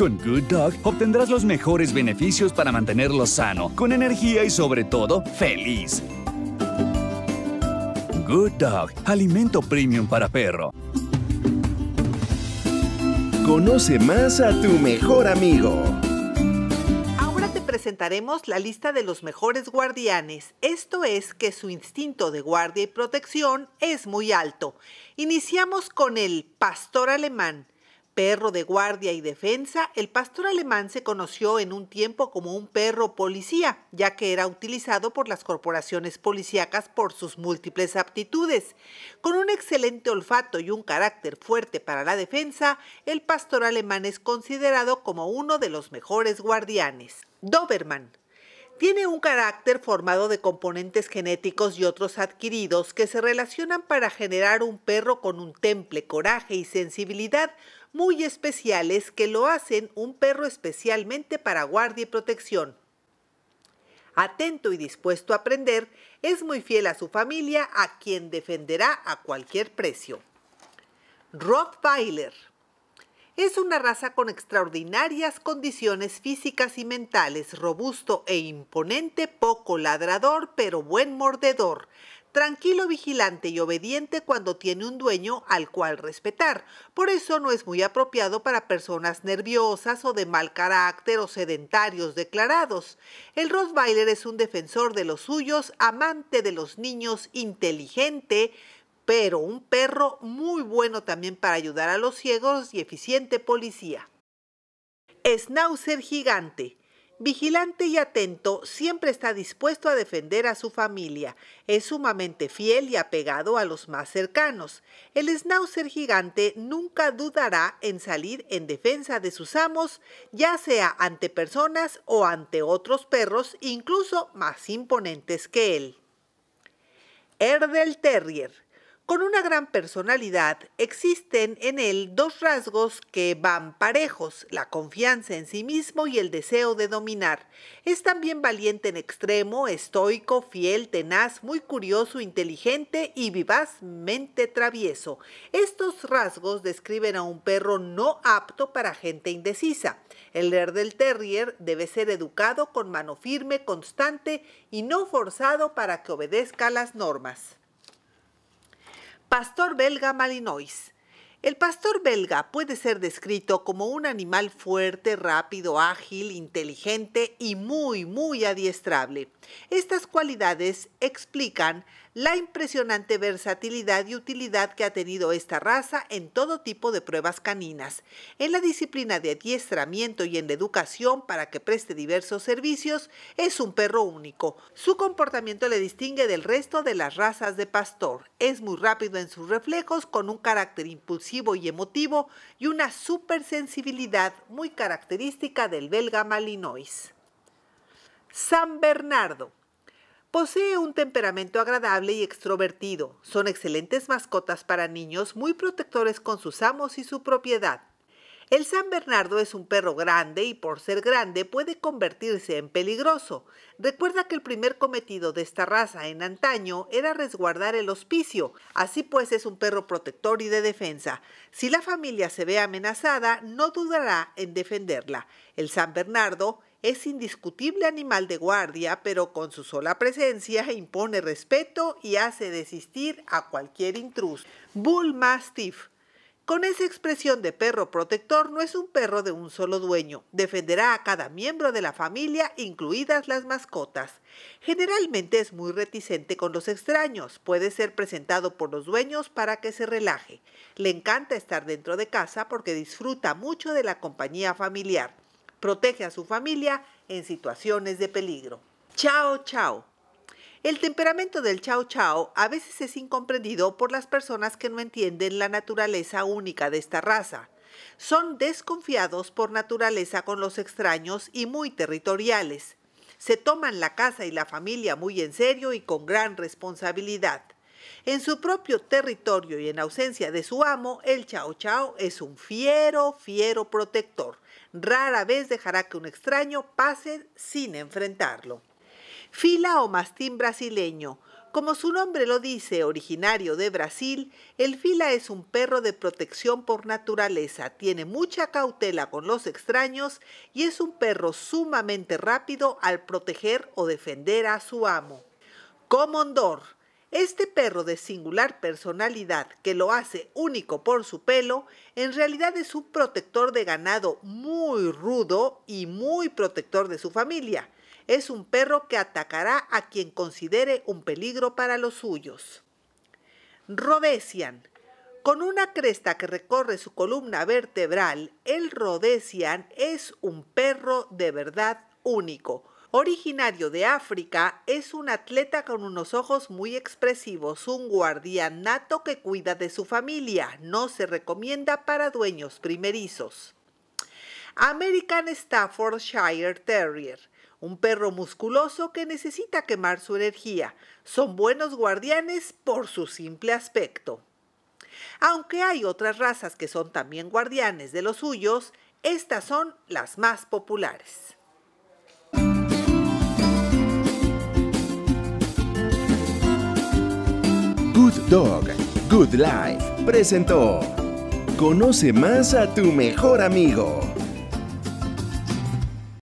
Con Good Dog obtendrás los mejores beneficios para mantenerlo sano, con energía y sobre todo feliz. Good Dog, alimento premium para perro. Conoce más a tu mejor amigo Ahora te presentaremos la lista de los mejores guardianes. Esto es que su instinto de guardia y protección es muy alto. Iniciamos con el pastor alemán perro de guardia y defensa, el pastor alemán se conoció en un tiempo como un perro policía, ya que era utilizado por las corporaciones policíacas por sus múltiples aptitudes. Con un excelente olfato y un carácter fuerte para la defensa, el pastor alemán es considerado como uno de los mejores guardianes. Doberman. Tiene un carácter formado de componentes genéticos y otros adquiridos que se relacionan para generar un perro con un temple, coraje y sensibilidad muy especiales que lo hacen un perro especialmente para guardia y protección. Atento y dispuesto a aprender, es muy fiel a su familia a quien defenderá a cualquier precio. Rottweiler es una raza con extraordinarias condiciones físicas y mentales, robusto e imponente, poco ladrador, pero buen mordedor tranquilo, vigilante y obediente cuando tiene un dueño al cual respetar. Por eso no es muy apropiado para personas nerviosas o de mal carácter o sedentarios declarados. El Rottweiler es un defensor de los suyos, amante de los niños, inteligente, pero un perro muy bueno también para ayudar a los ciegos y eficiente policía. Schnauzer gigante. Vigilante y atento, siempre está dispuesto a defender a su familia. Es sumamente fiel y apegado a los más cercanos. El schnauzer gigante nunca dudará en salir en defensa de sus amos, ya sea ante personas o ante otros perros incluso más imponentes que él. Erdel Terrier con una gran personalidad existen en él dos rasgos que van parejos, la confianza en sí mismo y el deseo de dominar. Es también valiente en extremo, estoico, fiel, tenaz, muy curioso, inteligente y vivazmente travieso. Estos rasgos describen a un perro no apto para gente indecisa. El del Terrier debe ser educado con mano firme, constante y no forzado para que obedezca las normas. Pastor belga malinois. El pastor belga puede ser descrito como un animal fuerte, rápido, ágil, inteligente y muy, muy adiestrable. Estas cualidades explican la impresionante versatilidad y utilidad que ha tenido esta raza en todo tipo de pruebas caninas, en la disciplina de adiestramiento y en la educación para que preste diversos servicios, es un perro único. Su comportamiento le distingue del resto de las razas de pastor. Es muy rápido en sus reflejos, con un carácter impulsivo y emotivo y una supersensibilidad muy característica del belga malinois. San Bernardo Posee un temperamento agradable y extrovertido. Son excelentes mascotas para niños muy protectores con sus amos y su propiedad. El San Bernardo es un perro grande y por ser grande puede convertirse en peligroso. Recuerda que el primer cometido de esta raza en antaño era resguardar el hospicio, así pues es un perro protector y de defensa. Si la familia se ve amenazada, no dudará en defenderla. El San Bernardo es indiscutible animal de guardia, pero con su sola presencia impone respeto y hace desistir a cualquier intruso. Bull Mastiff. Con esa expresión de perro protector no es un perro de un solo dueño. Defenderá a cada miembro de la familia, incluidas las mascotas. Generalmente es muy reticente con los extraños. Puede ser presentado por los dueños para que se relaje. Le encanta estar dentro de casa porque disfruta mucho de la compañía familiar. Protege a su familia en situaciones de peligro. Chao, chao. El temperamento del chao chao a veces es incomprendido por las personas que no entienden la naturaleza única de esta raza. Son desconfiados por naturaleza con los extraños y muy territoriales. Se toman la casa y la familia muy en serio y con gran responsabilidad. En su propio territorio y en ausencia de su amo, el chao chao es un fiero, fiero protector. Rara vez dejará que un extraño pase sin enfrentarlo. Fila o mastín brasileño. Como su nombre lo dice, originario de Brasil, el fila es un perro de protección por naturaleza, tiene mucha cautela con los extraños y es un perro sumamente rápido al proteger o defender a su amo. Comondor este perro de singular personalidad que lo hace único por su pelo, en realidad es un protector de ganado muy rudo y muy protector de su familia. Es un perro que atacará a quien considere un peligro para los suyos. Rhodesian. Con una cresta que recorre su columna vertebral, el Rhodesian es un perro de verdad único Originario de África, es un atleta con unos ojos muy expresivos, un guardián nato que cuida de su familia. No se recomienda para dueños primerizos. American Staffordshire Terrier, un perro musculoso que necesita quemar su energía. Son buenos guardianes por su simple aspecto. Aunque hay otras razas que son también guardianes de los suyos, estas son las más populares. Good Dog, Good Life presentó. Conoce más a tu mejor amigo.